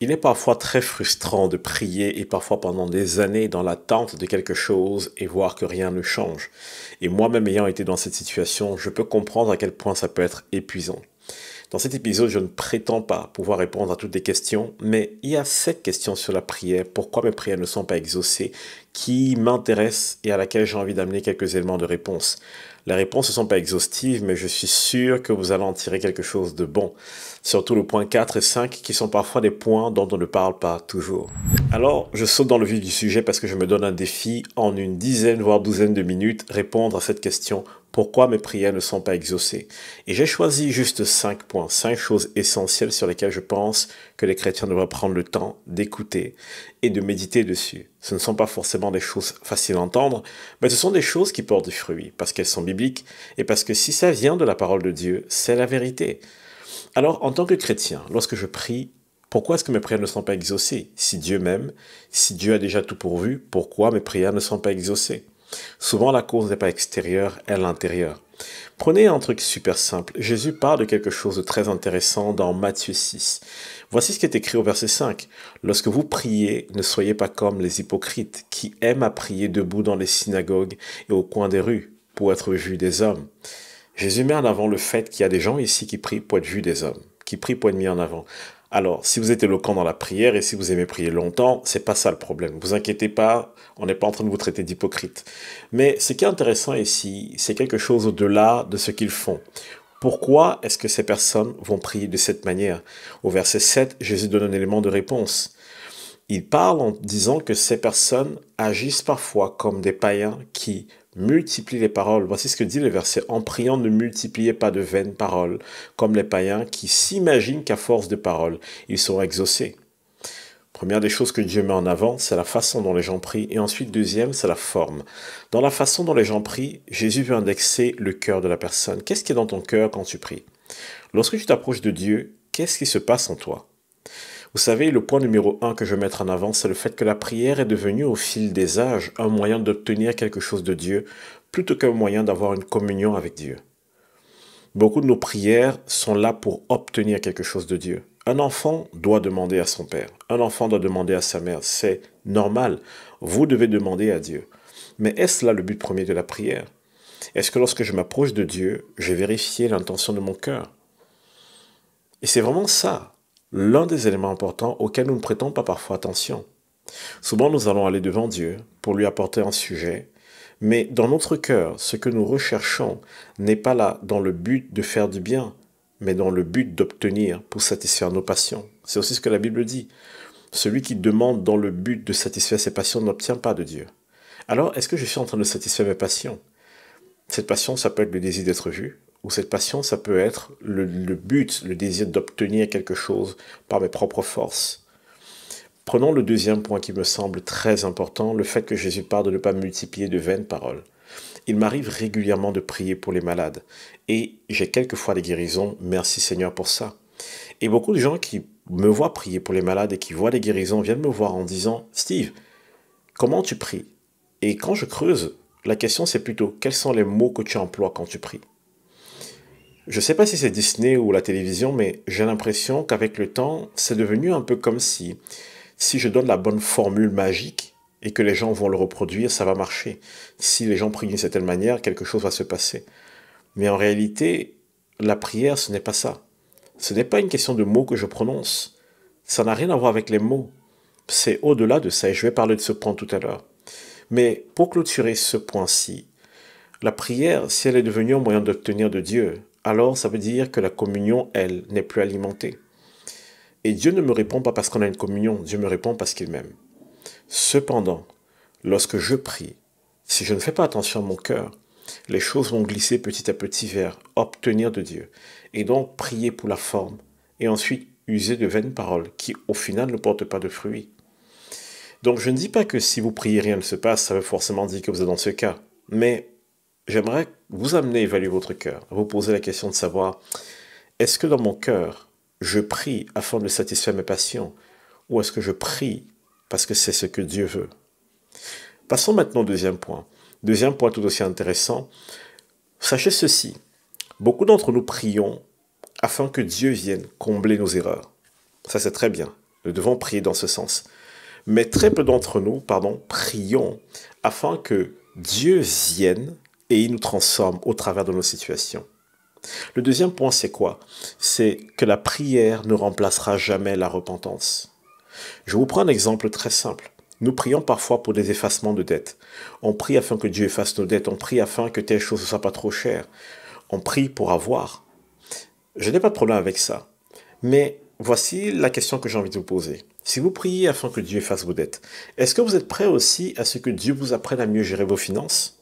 Il est parfois très frustrant de prier et parfois pendant des années dans l'attente de quelque chose et voir que rien ne change. Et moi-même ayant été dans cette situation, je peux comprendre à quel point ça peut être épuisant. Dans cet épisode, je ne prétends pas pouvoir répondre à toutes les questions, mais il y a cette question sur la prière, pourquoi mes prières ne sont pas exaucées, qui m'intéresse et à laquelle j'ai envie d'amener quelques éléments de réponse. Les réponses ne sont pas exhaustives, mais je suis sûr que vous allez en tirer quelque chose de bon. Surtout le point 4 et 5 qui sont parfois des points dont on ne parle pas toujours. Alors, je saute dans le vif du sujet parce que je me donne un défi en une dizaine voire douzaine de minutes répondre à cette question pourquoi mes prières ne sont pas exaucées. Et j'ai choisi juste cinq points, cinq choses essentielles sur lesquelles je pense que les chrétiens devraient prendre le temps d'écouter et de méditer dessus. Ce ne sont pas forcément des choses faciles à entendre, mais ce sont des choses qui portent du fruit, parce qu'elles sont bibliques et parce que si ça vient de la parole de Dieu, c'est la vérité. Alors, en tant que chrétien, lorsque je prie, pourquoi est-ce que mes prières ne sont pas exaucées Si Dieu m'aime, si Dieu a déjà tout pourvu, pourquoi mes prières ne sont pas exaucées Souvent, la cause n'est pas extérieure, elle intérieure. Prenez un truc super simple. Jésus parle de quelque chose de très intéressant dans Matthieu 6. Voici ce qui est écrit au verset 5. Lorsque vous priez, ne soyez pas comme les hypocrites qui aiment à prier debout dans les synagogues et au coin des rues pour être vus des hommes. Jésus met en avant le fait qu'il y a des gens ici qui prient pour être vus des hommes, qui prient pour être mis en avant. Alors, si vous êtes éloquent dans la prière et si vous aimez prier longtemps, c'est pas ça le problème. Vous inquiétez pas, on n'est pas en train de vous traiter d'hypocrite. Mais ce qui est intéressant ici, c'est quelque chose au-delà de ce qu'ils font. Pourquoi est-ce que ces personnes vont prier de cette manière Au verset 7, Jésus donne un élément de réponse. Il parle en disant que ces personnes agissent parfois comme des païens qui multiplie les paroles. Voici ce que dit le verset. En priant, ne multipliez pas de vaines paroles, comme les païens qui s'imaginent qu'à force de paroles, ils seront exaucés. Première des choses que Dieu met en avant, c'est la façon dont les gens prient. Et ensuite, deuxième, c'est la forme. Dans la façon dont les gens prient, Jésus veut indexer le cœur de la personne. Qu'est-ce qui est dans ton cœur quand tu pries Lorsque tu t'approches de Dieu, qu'est-ce qui se passe en toi vous savez, le point numéro un que je veux mettre en avant, c'est le fait que la prière est devenue au fil des âges un moyen d'obtenir quelque chose de Dieu plutôt qu'un moyen d'avoir une communion avec Dieu. Beaucoup de nos prières sont là pour obtenir quelque chose de Dieu. Un enfant doit demander à son père, un enfant doit demander à sa mère, c'est normal, vous devez demander à Dieu. Mais est-ce là le but premier de la prière Est-ce que lorsque je m'approche de Dieu, j'ai vérifié l'intention de mon cœur Et c'est vraiment ça l'un des éléments importants auxquels nous ne prêtons pas parfois attention. Souvent, nous allons aller devant Dieu pour lui apporter un sujet, mais dans notre cœur, ce que nous recherchons n'est pas là dans le but de faire du bien, mais dans le but d'obtenir pour satisfaire nos passions. C'est aussi ce que la Bible dit. Celui qui demande dans le but de satisfaire ses passions n'obtient pas de Dieu. Alors, est-ce que je suis en train de satisfaire mes passions Cette passion, s'appelle le désir d'être vu, ou cette passion, ça peut être le, but, le désir d'obtenir quelque chose par mes propres forces. Prenons le deuxième point qui me semble très important, le fait que Jésus parle de ne pas multiplier de vaines paroles. Il m'arrive régulièrement de prier pour les malades et j'ai quelquefois des guérisons, merci Seigneur pour ça. Et beaucoup de gens qui me voient prier pour les malades et qui voient les guérisons viennent me voir en disant Steve, comment tu pries Et quand je creuse, la question c'est plutôt quels sont les mots que tu emploies quand tu pries je sais pas si c'est Disney ou la télévision, mais j'ai l'impression qu'avec le temps, c'est devenu un peu comme si, si je donne la bonne formule magique et que les gens vont le reproduire, ça va marcher. Si les gens prient d'une certaine manière, quelque chose va se passer. Mais en réalité, la prière, ce n'est pas ça. Ce n'est pas une question de mots que je prononce. Ça n'a rien à voir avec les mots. C'est au-delà de ça, et je vais parler de ce point tout à l'heure. Mais pour clôturer ce point-ci, la prière, si elle est devenue un moyen d'obtenir de Dieu, alors ça veut dire que la communion, elle, n'est plus alimentée. Et Dieu ne me répond pas parce qu'on a une communion, Dieu me répond parce qu'il m'aime. Cependant, lorsque je prie, si je ne fais pas attention à mon cœur, les choses vont glisser petit à petit vers obtenir de Dieu. Et donc prier pour la forme, et ensuite user de vaines paroles qui au final ne portent pas de fruits. Donc je ne dis pas que si vous priez rien ne se passe, ça veut forcément dire que vous êtes dans ce cas. Mais j'aimerais vous amener à évaluer votre cœur, à vous poser la question de savoir, est-ce que dans mon cœur, je prie afin de satisfaire mes passions, ou est-ce que je prie parce que c'est ce que Dieu veut Passons maintenant au deuxième point. Deuxième point tout aussi intéressant, sachez ceci, beaucoup d'entre nous prions afin que Dieu vienne combler nos erreurs. Ça c'est très bien, nous devons prier dans ce sens. Mais très peu d'entre nous, pardon, prions afin que Dieu vienne et il nous transforme au travers de nos situations. Le deuxième point, c'est quoi C'est que la prière ne remplacera jamais la repentance. Je vous prends un exemple très simple. Nous prions parfois pour des effacements de dettes. On prie afin que Dieu efface nos dettes. On prie afin que telle chose ne soit pas trop chère. On prie pour avoir. Je n'ai pas de problème avec ça. Mais voici la question que j'ai envie de vous poser. Si vous priez afin que Dieu efface vos dettes, est-ce que vous êtes prêt aussi à ce que Dieu vous apprenne à mieux gérer vos finances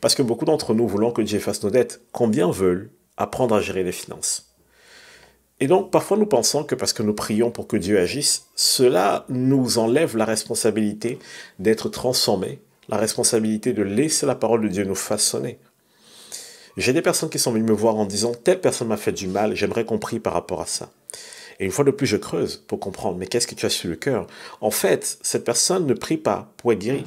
parce que beaucoup d'entre nous voulons que Dieu fasse nos dettes. Combien veulent apprendre à gérer les finances et donc parfois nous pensons que parce que nous prions pour que Dieu agisse, cela nous enlève la responsabilité d'être transformés, la responsabilité de laisser la parole de Dieu nous façonner. J'ai des personnes qui sont venues me voir en disant telle personne m'a fait du mal, j'aimerais compris par rapport à ça. Et une fois de plus, je creuse pour comprendre, mais qu'est-ce que tu as sur le cœur En fait, cette personne ne prie pas pour être guérie.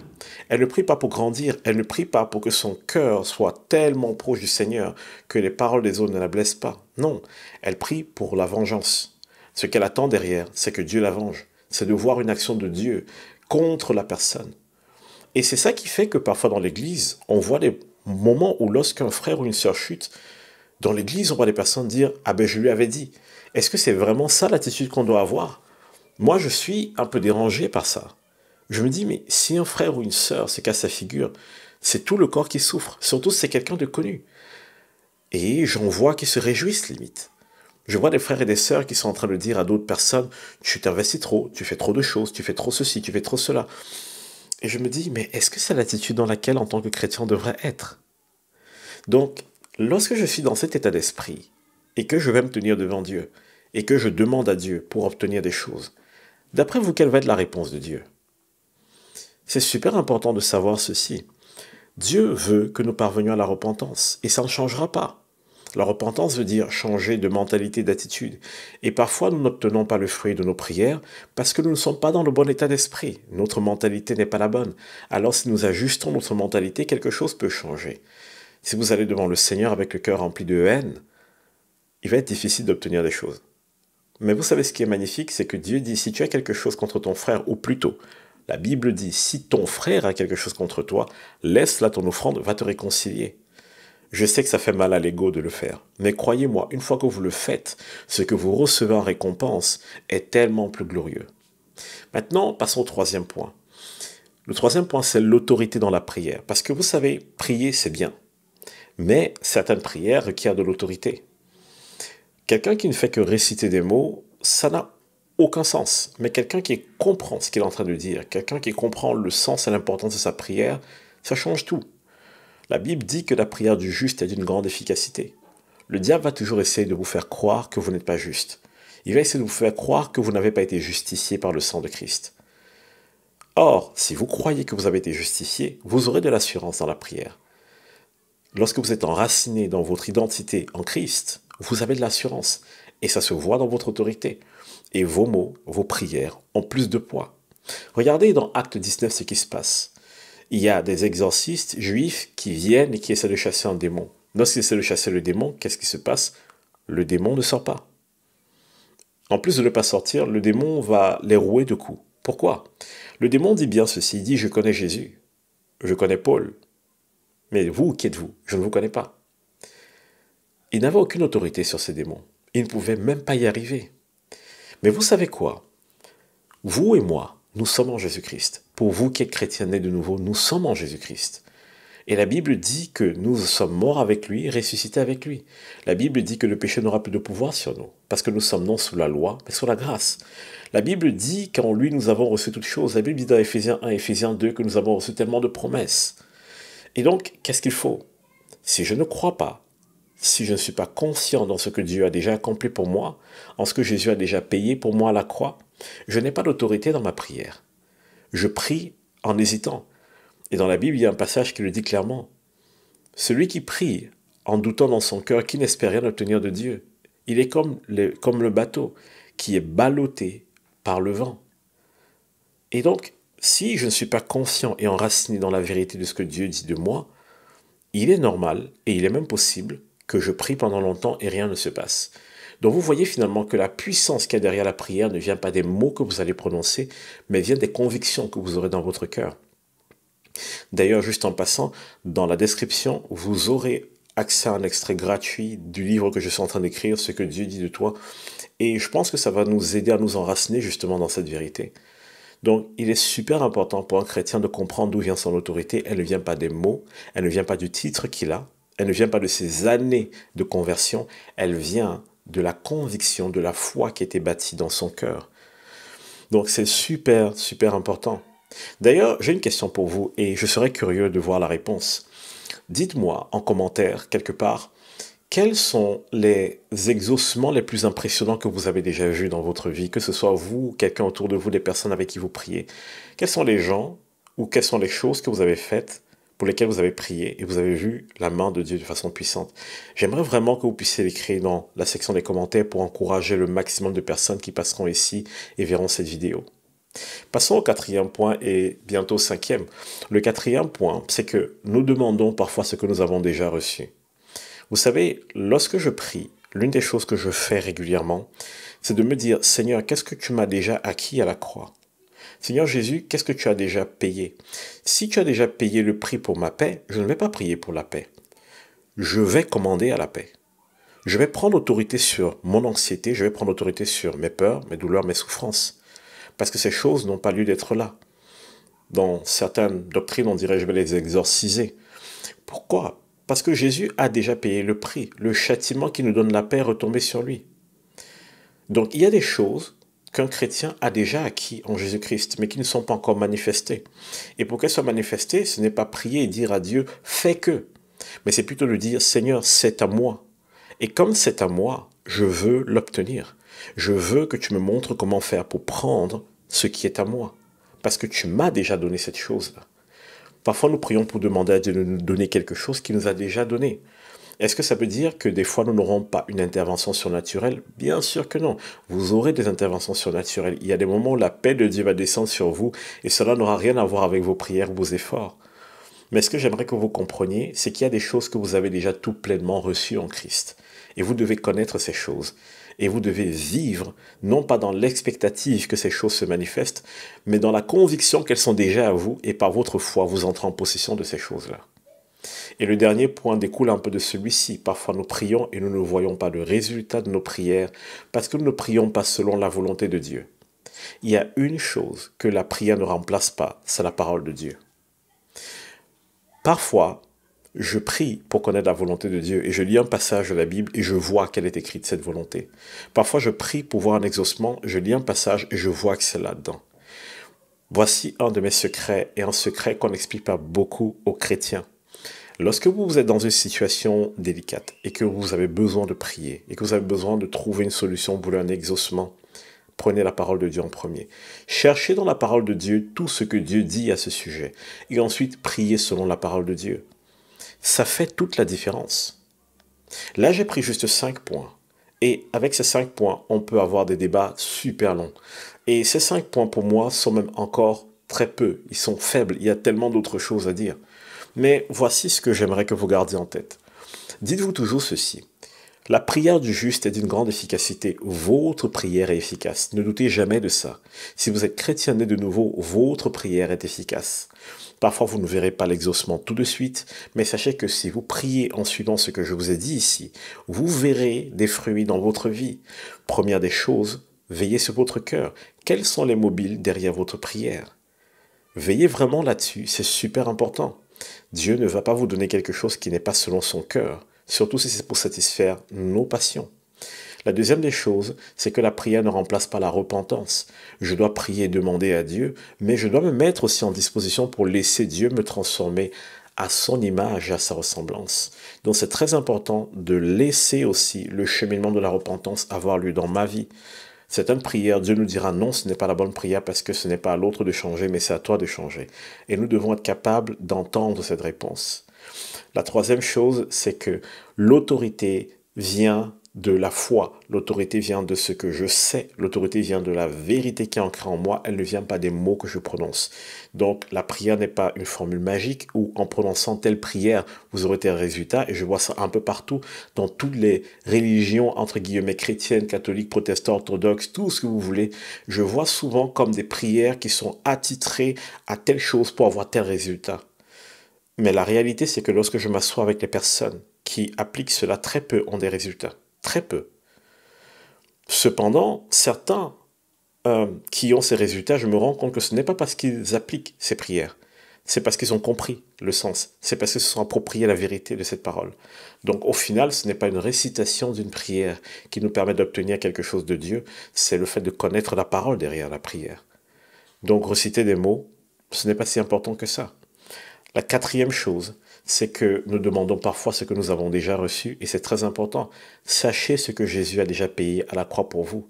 Elle ne prie pas pour grandir. Elle ne prie pas pour que son cœur soit tellement proche du Seigneur que les paroles des autres ne la blessent pas. Non, elle prie pour la vengeance. Ce qu'elle attend derrière, c'est que Dieu la venge. C'est de voir une action de Dieu contre la personne. Et c'est ça qui fait que parfois dans l'Église, on voit des moments où lorsqu'un frère ou une sœur chute, dans l'église, on voit des personnes dire Ah ben je lui avais dit. Est-ce que c'est vraiment ça l'attitude qu'on doit avoir Moi, je suis un peu dérangé par ça. Je me dis Mais si un frère ou une sœur se casse sa figure, c'est tout le corps qui souffre, surtout si c'est quelqu'un de connu. Et j'en vois qui se réjouissent limite. Je vois des frères et des sœurs qui sont en train de dire à d'autres personnes Tu t'investis trop, tu fais trop de choses, tu fais trop ceci, tu fais trop cela. Et je me dis Mais est-ce que c'est l'attitude dans laquelle, en tant que chrétien, on devrait être Donc, Lorsque je suis dans cet état d'esprit et que je vais me tenir devant Dieu et que je demande à Dieu pour obtenir des choses, d'après vous, quelle va être la réponse de Dieu C'est super important de savoir ceci. Dieu veut que nous parvenions à la repentance et ça ne changera pas. La repentance veut dire changer de mentalité, d'attitude. Et parfois, nous n'obtenons pas le fruit de nos prières parce que nous ne sommes pas dans le bon état d'esprit. Notre mentalité n'est pas la bonne. Alors, si nous ajustons notre mentalité, quelque chose peut changer. Si vous allez devant le Seigneur avec le cœur rempli de haine, il va être difficile d'obtenir des choses. Mais vous savez ce qui est magnifique, c'est que Dieu dit, si tu as quelque chose contre ton frère, ou plutôt, la Bible dit, si ton frère a quelque chose contre toi, laisse là ton offrande, va te réconcilier. Je sais que ça fait mal à l'ego de le faire, mais croyez-moi, une fois que vous le faites, ce que vous recevez en récompense est tellement plus glorieux. Maintenant, passons au troisième point. Le troisième point, c'est l'autorité dans la prière. Parce que vous savez, prier, c'est bien mais certaines prières requièrent de l'autorité. Quelqu'un qui ne fait que réciter des mots, ça n'a aucun sens. Mais quelqu'un qui comprend ce qu'il est en train de dire, quelqu'un qui comprend le sens et l'importance de sa prière, ça change tout. La Bible dit que la prière du juste est d'une grande efficacité. Le diable va toujours essayer de vous faire croire que vous n'êtes pas juste. Il va essayer de vous faire croire que vous n'avez pas été justifié par le sang de Christ. Or, si vous croyez que vous avez été justifié, vous aurez de l'assurance dans la prière lorsque vous êtes enraciné dans votre identité en Christ, vous avez de l'assurance. Et ça se voit dans votre autorité. Et vos mots, vos prières ont plus de poids. Regardez dans Acte 19 ce qui se passe. Il y a des exorcistes juifs qui viennent et qui essaient de chasser un démon. Lorsqu'ils essaient de chasser le démon, qu'est-ce qui se passe Le démon ne sort pas. En plus de ne pas sortir, le démon va les rouer de coups. Pourquoi Le démon dit bien ceci, il dit je connais Jésus, je connais Paul, mais vous, qui êtes-vous Je ne vous connais pas. Il n'avait aucune autorité sur ces démons. Il ne pouvait même pas y arriver. Mais vous savez quoi Vous et moi, nous sommes en Jésus-Christ. Pour vous qui êtes chrétien né de nouveau, nous sommes en Jésus-Christ. Et la Bible dit que nous sommes morts avec lui, ressuscités avec lui. La Bible dit que le péché n'aura plus de pouvoir sur nous, parce que nous sommes non sous la loi, mais sous la grâce. La Bible dit qu'en lui nous avons reçu toutes choses. La Bible dit dans Ephésiens 1 et Ephésiens 2 que nous avons reçu tellement de promesses. Et donc, qu'est-ce qu'il faut Si je ne crois pas, si je ne suis pas conscient dans ce que Dieu a déjà accompli pour moi, en ce que Jésus a déjà payé pour moi à la croix, je n'ai pas d'autorité dans ma prière. Je prie en hésitant. Et dans la Bible, il y a un passage qui le dit clairement. Celui qui prie en doutant dans son cœur qui n'espère rien obtenir de Dieu, il est comme le, comme le bateau qui est ballotté par le vent. Et donc, si je ne suis pas conscient et enraciné dans la vérité de ce que Dieu dit de moi, il est normal et il est même possible que je prie pendant longtemps et rien ne se passe. Donc vous voyez finalement que la puissance qu'il y a derrière la prière ne vient pas des mots que vous allez prononcer, mais vient des convictions que vous aurez dans votre cœur. D'ailleurs, juste en passant, dans la description, vous aurez accès à un extrait gratuit du livre que je suis en train d'écrire, Ce que Dieu dit de toi. Et je pense que ça va nous aider à nous enraciner justement dans cette vérité. Donc il est super important pour un chrétien de comprendre d'où vient son autorité. Elle ne vient pas des mots, elle ne vient pas du titre qu'il a, elle ne vient pas de ses années de conversion, elle vient de la conviction, de la foi qui était bâtie dans son cœur. Donc c'est super, super important. D'ailleurs, j'ai une question pour vous et je serais curieux de voir la réponse. Dites-moi en commentaire quelque part, quels sont les exaucements les plus impressionnants que vous avez déjà vus dans votre vie, que ce soit vous, quelqu'un autour de vous, des personnes avec qui vous priez Quels sont les gens ou quelles sont les choses que vous avez faites pour lesquelles vous avez prié et vous avez vu la main de Dieu de façon puissante J'aimerais vraiment que vous puissiez l'écrire dans la section des commentaires pour encourager le maximum de personnes qui passeront ici et verront cette vidéo. Passons au quatrième point et bientôt au cinquième. Le quatrième point, c'est que nous demandons parfois ce que nous avons déjà reçu. Vous savez, lorsque je prie, l'une des choses que je fais régulièrement, c'est de me dire, Seigneur, qu'est-ce que tu m'as déjà acquis à la croix Seigneur Jésus, qu'est-ce que tu as déjà payé Si tu as déjà payé le prix pour ma paix, je ne vais pas prier pour la paix. Je vais commander à la paix. Je vais prendre autorité sur mon anxiété, je vais prendre autorité sur mes peurs, mes douleurs, mes souffrances. Parce que ces choses n'ont pas lieu d'être là. Dans certaines doctrines, on dirait je vais les exorciser. Pourquoi parce que Jésus a déjà payé le prix, le châtiment qui nous donne la paix retombé sur lui. Donc il y a des choses qu'un chrétien a déjà acquis en Jésus-Christ, mais qui ne sont pas encore manifestées. Et pour qu'elles soient manifestées, ce n'est pas prier et dire à Dieu ⁇ fais que ⁇ mais c'est plutôt de dire ⁇ Seigneur, c'est à moi ⁇ Et comme c'est à moi, je veux l'obtenir. Je veux que tu me montres comment faire pour prendre ce qui est à moi, parce que tu m'as déjà donné cette chose-là. Parfois, nous prions pour demander à Dieu de nous donner quelque chose qu'il nous a déjà donné. Est-ce que ça veut dire que des fois nous n'aurons pas une intervention surnaturelle Bien sûr que non. Vous aurez des interventions surnaturelles. Il y a des moments où la paix de Dieu va descendre sur vous et cela n'aura rien à voir avec vos prières ou vos efforts. Mais ce que j'aimerais que vous compreniez, c'est qu'il y a des choses que vous avez déjà tout pleinement reçues en Christ. Et vous devez connaître ces choses. Et vous devez vivre, non pas dans l'expectative que ces choses se manifestent, mais dans la conviction qu'elles sont déjà à vous et par votre foi, vous entrez en possession de ces choses-là. Et le dernier point découle un peu de celui-ci. Parfois nous prions et nous ne voyons pas le résultat de nos prières parce que nous ne prions pas selon la volonté de Dieu. Il y a une chose que la prière ne remplace pas, c'est la parole de Dieu. Parfois, je prie pour connaître la volonté de Dieu et je lis un passage de la Bible et je vois qu'elle est écrite, cette volonté. Parfois, je prie pour voir un exaucement, je lis un passage et je vois que c'est là-dedans. Voici un de mes secrets et un secret qu'on n'explique pas beaucoup aux chrétiens. Lorsque vous êtes dans une situation délicate et que vous avez besoin de prier et que vous avez besoin de trouver une solution, vous voulez un exaucement, prenez la parole de Dieu en premier. Cherchez dans la parole de Dieu tout ce que Dieu dit à ce sujet. Et ensuite, priez selon la parole de Dieu ça fait toute la différence. Là, j'ai pris juste 5 points. Et avec ces 5 points, on peut avoir des débats super longs. Et ces 5 points, pour moi, sont même encore très peu. Ils sont faibles. Il y a tellement d'autres choses à dire. Mais voici ce que j'aimerais que vous gardiez en tête. Dites-vous toujours ceci. La prière du juste est d'une grande efficacité. Votre prière est efficace. Ne doutez jamais de ça. Si vous êtes chrétien né de nouveau, votre prière est efficace. Parfois, vous ne verrez pas l'exaucement tout de suite, mais sachez que si vous priez en suivant ce que je vous ai dit ici, vous verrez des fruits dans votre vie. Première des choses, veillez sur votre cœur. Quels sont les mobiles derrière votre prière Veillez vraiment là-dessus, c'est super important. Dieu ne va pas vous donner quelque chose qui n'est pas selon son cœur surtout si c'est pour satisfaire nos passions. La deuxième des choses, c'est que la prière ne remplace pas la repentance. Je dois prier et demander à Dieu, mais je dois me mettre aussi en disposition pour laisser Dieu me transformer à son image, à sa ressemblance. Donc c'est très important de laisser aussi le cheminement de la repentance avoir lieu dans ma vie. C'est une prière, Dieu nous dira non, ce n'est pas la bonne prière parce que ce n'est pas à l'autre de changer, mais c'est à toi de changer. Et nous devons être capables d'entendre cette réponse. La troisième chose, c'est que l'autorité vient de la foi, l'autorité vient de ce que je sais, l'autorité vient de la vérité qui est ancrée en moi, elle ne vient pas des mots que je prononce. Donc la prière n'est pas une formule magique où en prononçant telle prière, vous aurez tel résultat, et je vois ça un peu partout, dans toutes les religions, entre guillemets, chrétiennes, catholiques, protestants, orthodoxes, tout ce que vous voulez, je vois souvent comme des prières qui sont attitrées à telle chose pour avoir tel résultat. Mais la réalité, c'est que lorsque je m'assois avec les personnes qui appliquent cela, très peu ont des résultats. Très peu. Cependant, certains euh, qui ont ces résultats, je me rends compte que ce n'est pas parce qu'ils appliquent ces prières, c'est parce qu'ils ont compris le sens, c'est parce qu'ils se sont appropriés la vérité de cette parole. Donc au final, ce n'est pas une récitation d'une prière qui nous permet d'obtenir quelque chose de Dieu, c'est le fait de connaître la parole derrière la prière. Donc reciter des mots, ce n'est pas si important que ça. La quatrième chose, c'est que nous demandons parfois ce que nous avons déjà reçu, et c'est très important. Sachez ce que Jésus a déjà payé à la croix pour vous.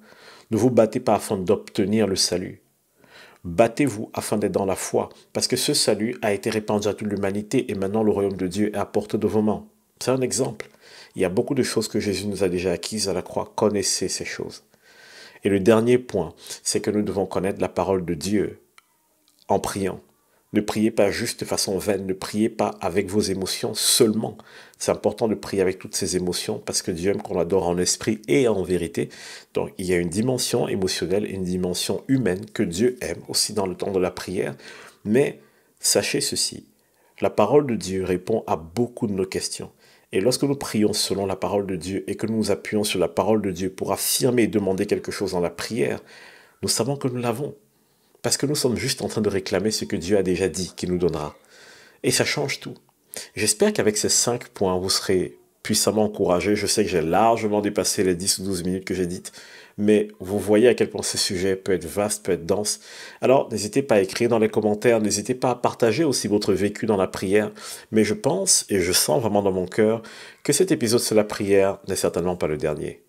Ne vous battez pas afin d'obtenir le salut. Battez-vous afin d'être dans la foi, parce que ce salut a été répandu à toute l'humanité, et maintenant le royaume de Dieu est à portée de vos mains. C'est un exemple. Il y a beaucoup de choses que Jésus nous a déjà acquises à la croix. Connaissez ces choses. Et le dernier point, c'est que nous devons connaître la parole de Dieu en priant. Ne priez pas juste de façon vaine, ne priez pas avec vos émotions seulement. C'est important de prier avec toutes ces émotions parce que Dieu aime qu'on adore en esprit et en vérité. Donc il y a une dimension émotionnelle et une dimension humaine que Dieu aime aussi dans le temps de la prière. Mais sachez ceci, la parole de Dieu répond à beaucoup de nos questions. Et lorsque nous prions selon la parole de Dieu et que nous nous appuyons sur la parole de Dieu pour affirmer et demander quelque chose dans la prière, nous savons que nous l'avons. Parce que nous sommes juste en train de réclamer ce que Dieu a déjà dit qu'il nous donnera. Et ça change tout. J'espère qu'avec ces cinq points, vous serez puissamment encouragés. Je sais que j'ai largement dépassé les 10 ou 12 minutes que j'ai dites, mais vous voyez à quel point ce sujet peut être vaste, peut être dense. Alors n'hésitez pas à écrire dans les commentaires, n'hésitez pas à partager aussi votre vécu dans la prière, mais je pense et je sens vraiment dans mon cœur que cet épisode sur la prière n'est certainement pas le dernier.